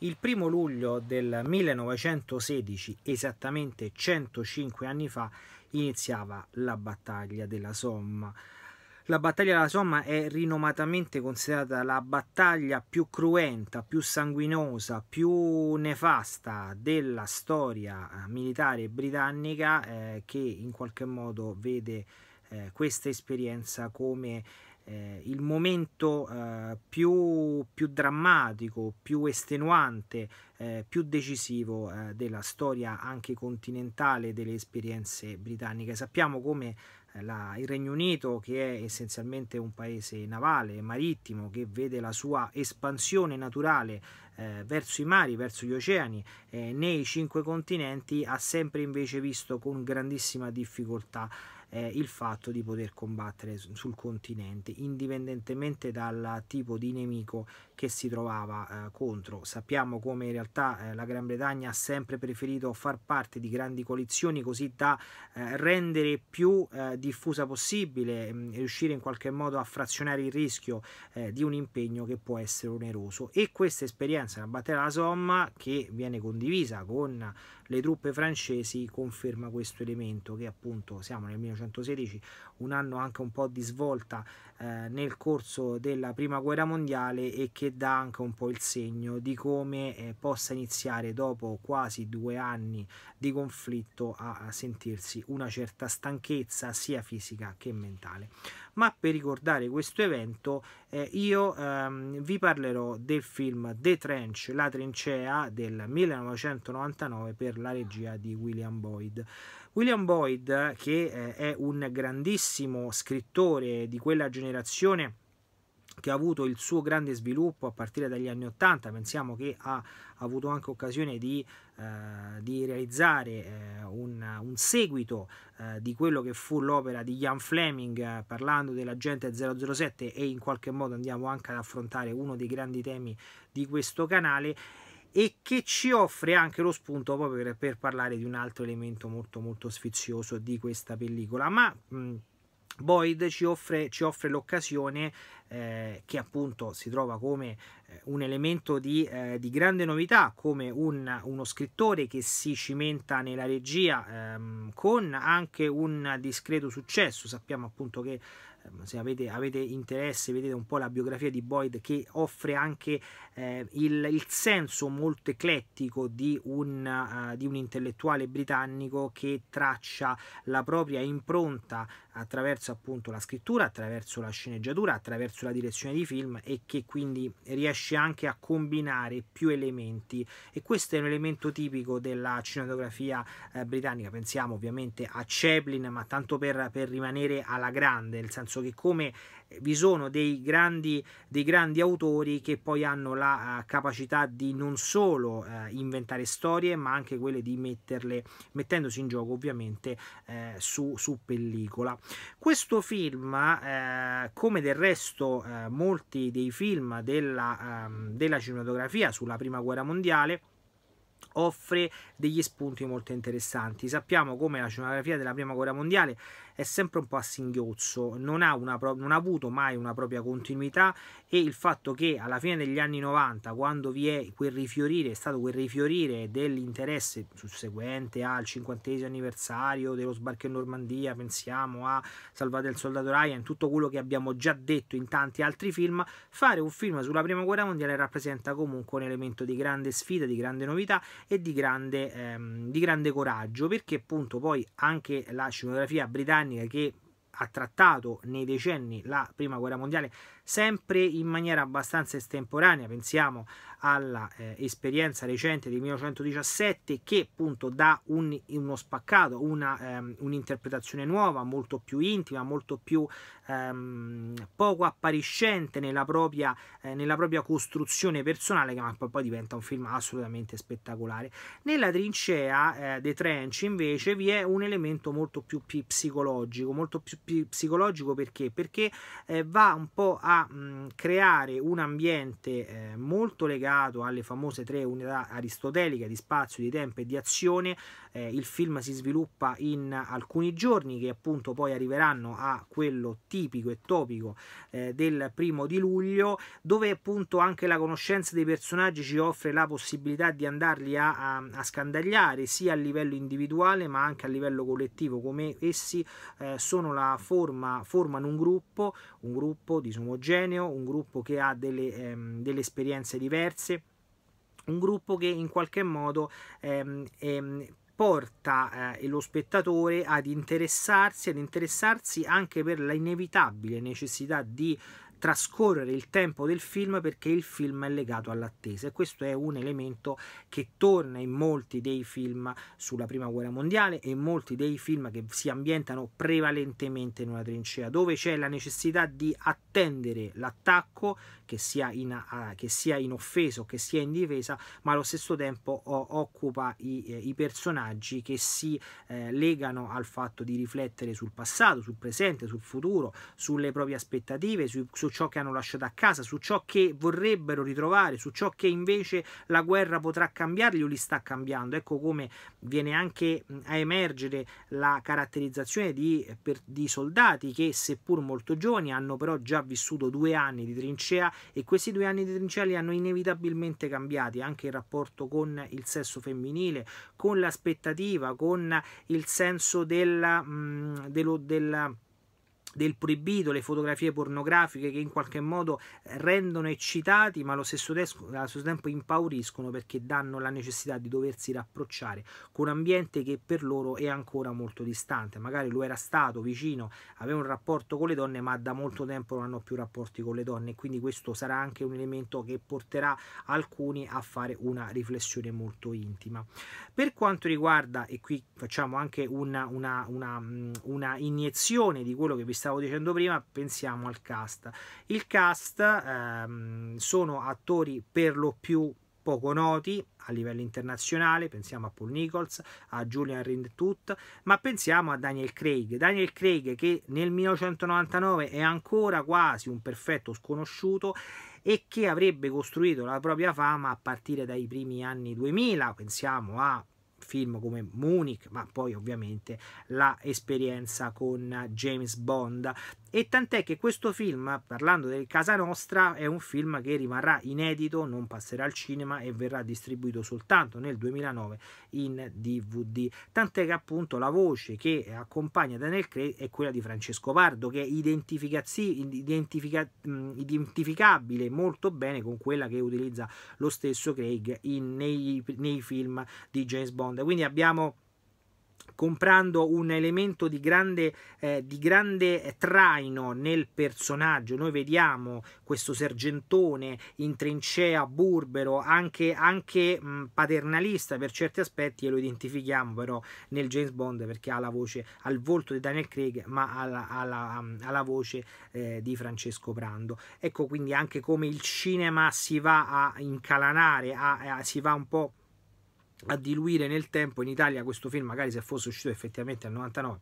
Il primo luglio del 1916, esattamente 105 anni fa, iniziava la battaglia della Somma. La battaglia della Somma è rinomatamente considerata la battaglia più cruenta, più sanguinosa, più nefasta della storia militare britannica eh, che in qualche modo vede eh, questa esperienza come eh, il momento eh, più, più, drammatico, più estenuante, eh, più decisivo eh, della storia anche continentale delle esperienze britanniche. Sappiamo come eh, la, il Regno Unito, che è essenzialmente un paese navale, marittimo, che vede la sua espansione naturale eh, verso i mari, verso gli oceani, eh, nei cinque continenti, ha sempre invece visto con grandissima difficoltà eh, il fatto di poter combattere sul continente, indipendentemente dal tipo di nemico che si trovava eh, contro. Sappiamo come in realtà eh, la Gran Bretagna ha sempre preferito far parte di grandi coalizioni così da eh, rendere più eh, diffusa possibile, mh, mm, riuscire in qualche modo a frazionare il rischio eh, di un impegno che può essere oneroso. E questa esperienza nella battaglia della Somme, che viene condivisa con le truppe francesi, conferma questo elemento che appunto siamo nel 1900 116 un anno anche un po' di svolta eh, nel corso della prima guerra mondiale e che dà anche un po' il segno di come eh, possa iniziare dopo quasi due anni di conflitto a, a sentirsi una certa stanchezza sia fisica che mentale. Ma per ricordare questo evento eh, io ehm, vi parlerò del film The Trench, la trincea del 1999 per la regia di William Boyd. William Boyd che eh, è un grandissimo grandissimo scrittore di quella generazione che ha avuto il suo grande sviluppo a partire dagli anni Ottanta, pensiamo che ha avuto anche occasione di, eh, di realizzare eh, un, un, seguito eh, di quello che fu l'opera di Ian Fleming eh, parlando dell'agente 007 e in qualche modo andiamo anche ad affrontare uno dei grandi temi di questo canale e che ci offre anche lo spunto proprio per, per parlare di un altro elemento molto molto sfizioso di questa pellicola, ma mh, Boyd ci offre, ci offre l'occasione eh, che appunto si trova come eh, un elemento di, eh, di, grande novità, come un, uno scrittore che si cimenta nella regia ehm, con anche un discreto successo. Sappiamo appunto che Ehm, se avete, avete, interesse, vedete un po' la biografia di Boyd che offre anche eh, il, il, senso molto eclettico di un, uh, di un, intellettuale britannico che traccia la propria impronta attraverso appunto la scrittura, attraverso la sceneggiatura, attraverso la direzione di film e che quindi riesce anche a combinare più elementi e questo è un elemento tipico della cinematografia eh, britannica, pensiamo ovviamente a Chaplin ma tanto per, per rimanere alla grande, nel senso senso che come eh, vi sono dei grandi, dei grandi autori che poi hanno la eh, capacità di non solo eh, inventare storie, ma anche quelle di metterle, mettendosi in gioco ovviamente eh, su, su, pellicola. Questo film, eh, come del resto eh, molti dei film della, ehm, della cinematografia sulla prima guerra mondiale, offre degli spunti molto interessanti. Sappiamo come la scenografia della Prima Guerra Mondiale è sempre un po' a singhiozzo, non ha, una, non ha, avuto mai una propria continuità e il fatto che alla fine degli anni 90, quando vi è quel rifiorire, è stato quel rifiorire dell'interesse susseguente al 50 anniversario dello sbarco in Normandia, pensiamo a Salvate il Soldato Ryan, tutto quello che abbiamo già detto in tanti altri film, fare un film sulla Prima Guerra Mondiale rappresenta comunque un elemento di grande sfida, di grande novità e di grande, ehm, di grande coraggio, perché appunto poi anche la scenografia britannica che ha trattato nei decenni la prima guerra mondiale sempre in maniera abbastanza estemporanea. Pensiamo all'esperienza eh, recente del 1917 che appunto dà un, uno spaccato, una, ehm, un'interpretazione nuova, molto più intima, molto più ehm, poco appariscente nella propria, eh, nella propria costruzione personale, che poi, poi, diventa un film assolutamente spettacolare. Nella trincea eh, The Trench invece vi è un elemento molto più psicologico, molto più, più psicologico perché? Perché eh, va un po' a mh, creare un ambiente eh, molto legato alle famose tre unità aristoteliche di spazio, di tempo e di azione. Eh, il film si sviluppa in alcuni giorni che appunto poi arriveranno a quello tipico e topico eh, del primo di luglio, dove appunto anche la conoscenza dei personaggi ci offre la possibilità di andarli a, a, a scandagliare sia a livello individuale ma anche a livello collettivo, come essi eh, sono la forma, formano un gruppo, un gruppo disomogeneo eterogeneo, un gruppo che ha delle, ehm, delle esperienze diverse, un gruppo che in qualche modo ehm, ehm, porta eh, lo spettatore ad interessarsi, ad interessarsi anche per la inevitabile necessità di trascorrere il tempo del film perché il film è legato all'attesa e questo è un elemento che torna in molti dei film sulla prima guerra mondiale e in molti dei film che si ambientano prevalentemente in una trincea dove c'è la necessità di attendere l'attacco che sia in, uh, che sia in offesa o che sia in difesa ma allo stesso tempo o, occupa i, eh, i, personaggi che si eh, legano al fatto di riflettere sul passato, sul presente, sul futuro, sulle proprie aspettative, su, su ciò che hanno lasciato a casa, su ciò che vorrebbero ritrovare, su ciò che invece la guerra potrà cambiarli o li sta cambiando. Ecco come viene anche a emergere la caratterizzazione di, eh, per, di soldati che, seppur molto giovani, hanno però già vissuto due anni di trincea e questi due anni di trincea li hanno inevitabilmente cambiati anche il rapporto con il sesso femminile, con l'aspettativa, con il senso della, mh, dello, della del proibito, le fotografie pornografiche che in qualche modo eh, rendono eccitati ma allo stesso, allo stesso tempo impauriscono perché danno la necessità di doversi rapprocciare con un ambiente che per loro è ancora molto distante, magari lo era stato vicino, aveva un rapporto con le donne ma da molto tempo non hanno più rapporti con le donne quindi questo sarà anche un elemento che porterà alcuni a fare una riflessione molto intima. Per quanto riguarda, e qui facciamo anche una, una, una, mm, una iniezione di quello che vi sta stavo dicendo prima, pensiamo al cast. Il cast ehm, sono attori per lo più poco noti a livello internazionale, pensiamo a Paul Nichols, a Julian Rindtut, ma pensiamo a Daniel Craig. Daniel Craig che nel 1999 è ancora quasi un perfetto sconosciuto e che avrebbe costruito la propria fama a partire dai primi anni 2000, pensiamo a film come Munich, ma poi ovviamente l'esperienza con James Bond e tant'è che questo film, parlando del Casa Nostra, è un film che rimarrà inedito, non passerà al cinema e verrà distribuito soltanto nel 2009 in DVD. Tant'è che appunto la voce che accompagna Daniel Craig è quella di Francesco Pardo, che è identifica identificabile molto bene con quella che utilizza lo stesso Craig in, nei, nei film di James Bond. Quindi abbiamo comprando un elemento di grande, eh, di grande eh, traino nel personaggio. Noi vediamo questo sergentone in trincea, burbero, anche, anche mh, mm, paternalista per certi aspetti e lo identifichiamo però nel James Bond perché ha la voce, al volto di Daniel Craig ma alla, alla, mm, alla voce eh, di Francesco Brando. Ecco quindi anche come il cinema si va a incalanare, a, a, si va un po' a diluire nel tempo in Italia questo film magari se fosse uscito effettivamente nel 99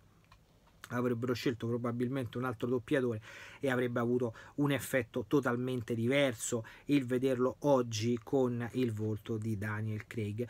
avrebbero scelto probabilmente un altro doppiatore e avrebbe avuto un effetto totalmente diverso il vederlo oggi con il volto di Daniel Craig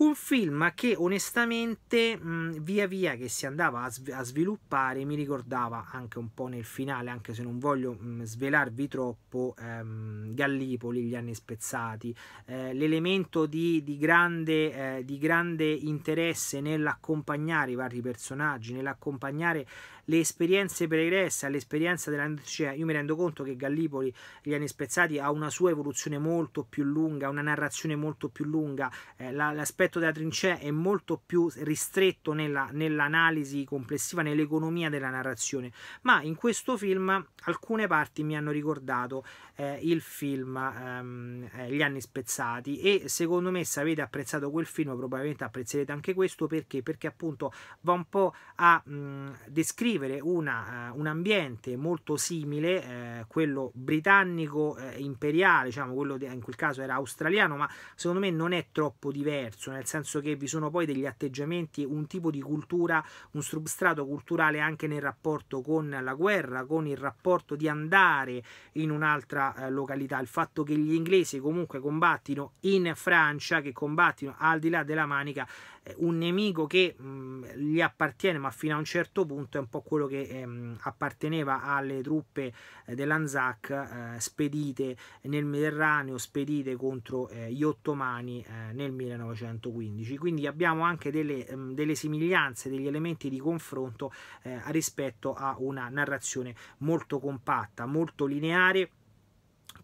un film che onestamente mh, via via che si andava a, sv a, sviluppare mi ricordava anche un po' nel finale, anche se non voglio mh, svelarvi troppo, ehm, Gallipoli, gli anni spezzati, eh, l'elemento di, di, grande, eh, di grande interesse nell'accompagnare i vari personaggi, nell'accompagnare le esperienze pregresse all'esperienza della Nucea, cioè, io mi rendo conto che Gallipoli, gli anni spezzati, ha una sua evoluzione molto più lunga, una narrazione molto più lunga, eh, l'aspetto della trincea è molto più ristretto nell'analisi complessiva, nell'economia della narrazione, ma in questo film alcune parti mi hanno ricordato eh, il film ehm, eh, Gli anni spezzati e secondo me se avete apprezzato quel film probabilmente apprezzerete anche questo perché? Perché appunto va un po' a mh, descrivere vivere una, eh, un ambiente molto simile, eh, quello britannico eh, imperiale, diciamo quello de, in quel caso era australiano, ma secondo me non è troppo diverso, nel senso che vi sono poi degli atteggiamenti, un tipo di cultura, un substrato culturale anche nel rapporto con la guerra, con il rapporto di andare in un'altra località, il fatto che gli inglesi comunque combattino in Francia, che combattino al di là della manica, eh, un nemico che mh, mm, gli appartiene ma fino a un certo punto è un po' quello che ehm, apparteneva alle truppe eh, dell'Anzac eh, spedite nel Mediterraneo, spedite contro eh, gli ottomani eh, nel 1915. Quindi abbiamo anche delle, mh, mm, delle somiglianze, degli elementi di confronto eh, rispetto a una narrazione molto compatta, molto lineare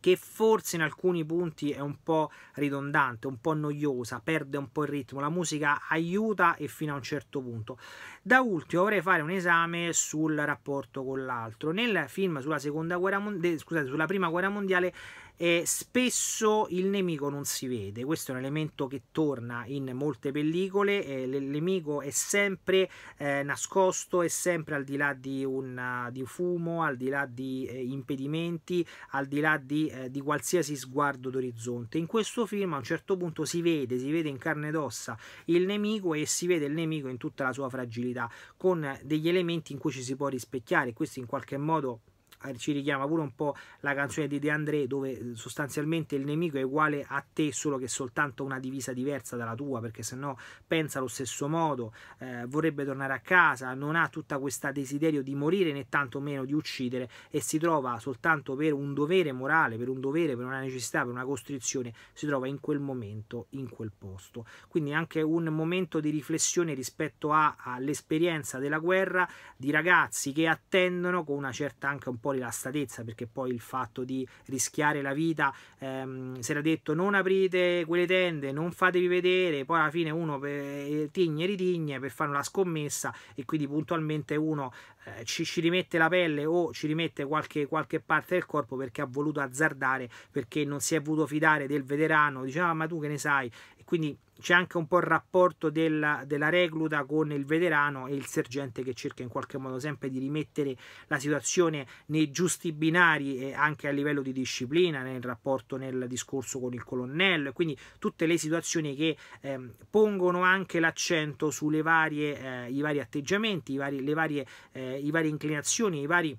che forse in alcuni punti è un po' ridondante, un po' noiosa, perde un po' il ritmo. La musica aiuta e fino a un certo punto. Da ultimo vorrei fare un esame sul rapporto con l'altro. Nel film sulla, guerra, scusate, sulla prima guerra mondiale eh, spesso il nemico non si vede, questo è un elemento che torna in molte pellicole, il eh, nemico è sempre eh, nascosto, è sempre al di là di un eh, di fumo, al di là di eh, impedimenti, al di là di, di qualsiasi sguardo d'orizzonte. In questo film a un certo punto si vede, si vede in carne ed ossa il nemico e si vede il nemico in tutta la sua fragilità, con degli elementi in cui ci si può rispecchiare, questo in qualche modo eh, ci richiama pure un po' la canzone di De André dove eh, sostanzialmente il nemico è uguale a te solo che è soltanto una divisa diversa dalla tua perché sennò pensa allo stesso modo eh, vorrebbe tornare a casa non ha tutta questa desiderio di morire né tanto meno di uccidere e si trova soltanto per un dovere morale per un dovere per una necessità per una costrizione si trova in quel momento in quel posto quindi anche un momento di riflessione rispetto all'esperienza della guerra di ragazzi che attendono con una certa anche un po' la statezza, perché poi il fatto di rischiare la vita ehm, si era detto non aprite quelle tende non fatevi vedere poi alla fine uno per, eh, tigne e ritigne per fare una scommessa e quindi puntualmente uno eh, ci, ci, rimette la pelle o ci rimette qualche, qualche parte del corpo perché ha voluto azzardare perché non si è voluto fidare del veterano diceva ah, ma tu che ne sai quindi c'è anche un po' il rapporto della, della, recluta con il veterano e il sergente che cerca in qualche modo sempre di rimettere la situazione nei giusti binari eh, anche a livello di disciplina, nel rapporto nel discorso con il colonnello e quindi tutte le situazioni che eh, pongono anche l'accento sulle varie, eh, i vari atteggiamenti, i vari, le varie, eh, i varie inclinazioni, i vari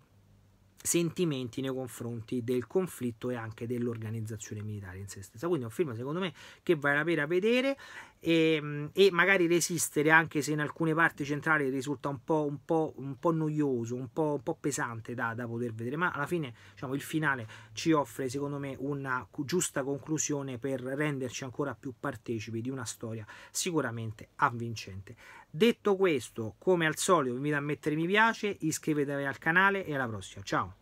sentimenti nei confronti del conflitto e anche dell'organizzazione militare in se stessa. Quindi è un film secondo me che vale la pena vedere e, ehm, e magari resistere anche se in alcune parti centrali risulta un po', un po', un po noioso, un po', un po pesante da, da, poter vedere, ma alla fine diciamo, il finale ci offre secondo me una giusta conclusione per renderci ancora più partecipi di una storia sicuramente avvincente. Detto questo, come al solito, vi invito a mettere mi piace, iscrivetevi al canale e alla prossima. Ciao!